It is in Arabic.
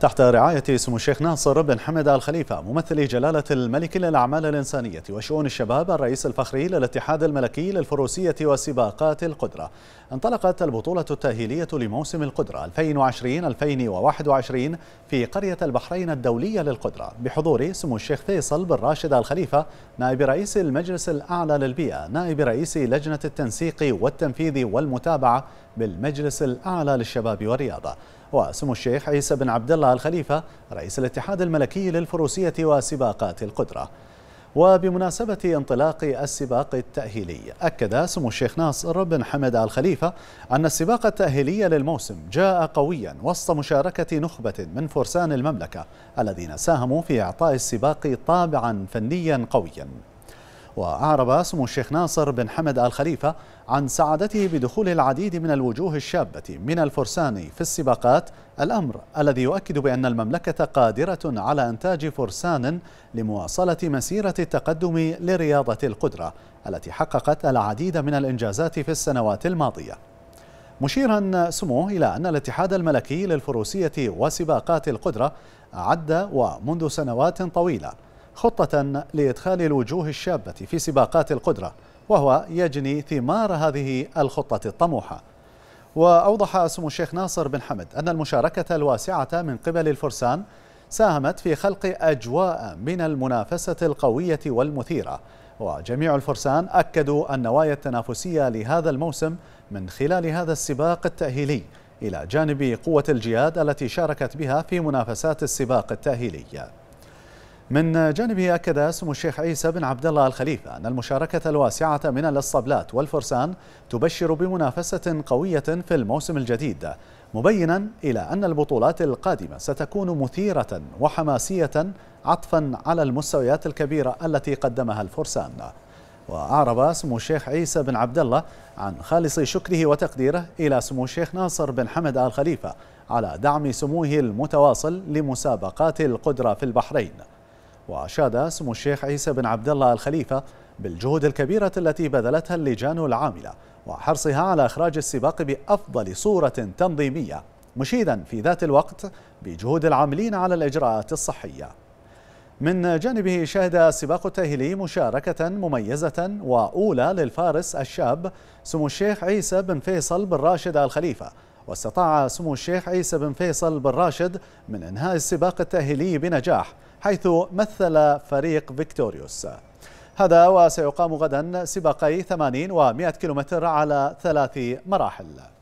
تحت رعاية سمو الشيخ ناصر بن حمد آل خليفة ممثل جلالة الملك للأعمال الإنسانية وشؤون الشباب الرئيس الفخري للاتحاد الملكي للفروسية وسباقات القدرة انطلقت البطولة التأهيلية لموسم القدرة 2020-2021 في قرية البحرين الدولية للقدرة بحضور سمو الشيخ فيصل بن راشد آل خليفة نائب رئيس المجلس الأعلى للبيئة نائب رئيس لجنة التنسيق والتنفيذ والمتابعة بالمجلس الأعلى للشباب والرياضة وسمو الشيخ عيسى بن عبد الله الخليفة رئيس الاتحاد الملكي للفروسية وسباقات القدرة وبمناسبة انطلاق السباق التأهيلي أكد سمو الشيخ ناصر بن حمد الخليفة أن السباق التأهيلي للموسم جاء قويا وسط مشاركة نخبة من فرسان المملكة الذين ساهموا في إعطاء السباق طابعا فنيا قويا وأعرب سمو الشيخ ناصر بن حمد آل خليفة عن سعادته بدخول العديد من الوجوه الشابة من الفرسان في السباقات الأمر الذي يؤكد بأن المملكة قادرة على إنتاج فرسان لمواصلة مسيرة التقدم لرياضة القدرة التي حققت العديد من الإنجازات في السنوات الماضية مشيرا سموه إلى أن الاتحاد الملكي للفروسية وسباقات القدرة أعد ومنذ سنوات طويلة خطة لإدخال الوجوه الشابة في سباقات القدرة وهو يجني ثمار هذه الخطة الطموحة وأوضح سمو الشيخ ناصر بن حمد أن المشاركة الواسعة من قبل الفرسان ساهمت في خلق أجواء من المنافسة القوية والمثيرة وجميع الفرسان أكدوا النوايا التنافسية لهذا الموسم من خلال هذا السباق التأهيلي إلى جانب قوة الجياد التي شاركت بها في منافسات السباق التأهيلي من جانبه أكد سمو الشيخ عيسى بن عبد الله الخليفة أن المشاركة الواسعة من الاسطبلات والفرسان تبشر بمنافسة قوية في الموسم الجديد مبينا إلى أن البطولات القادمة ستكون مثيرة وحماسية عطفا على المستويات الكبيرة التي قدمها الفرسان وأعرب سمو الشيخ عيسى بن عبد الله عن خالص شكره وتقديره إلى سمو الشيخ ناصر بن حمد آل خليفة على دعم سموه المتواصل لمسابقات القدرة في البحرين وأشاد سمو الشيخ عيسى بن عبد الله الخليفة بالجهود الكبيرة التي بذلتها اللجان العاملة وحرصها على إخراج السباق بأفضل صورة تنظيمية مشيدا في ذات الوقت بجهود العاملين على الإجراءات الصحية من جانبه شهد السباق التاهيلي مشاركة مميزة وأولى للفارس الشاب سمو الشيخ عيسى بن فيصل بن راشد الخليفة واستطاع سمو الشيخ عيسى بن فيصل بن راشد من إنهاء السباق التاهيلي بنجاح حيث مثل فريق فيكتوريوس هذا وسيقام غدا سباقي 80 و 100 كيلومتر على ثلاث مراحل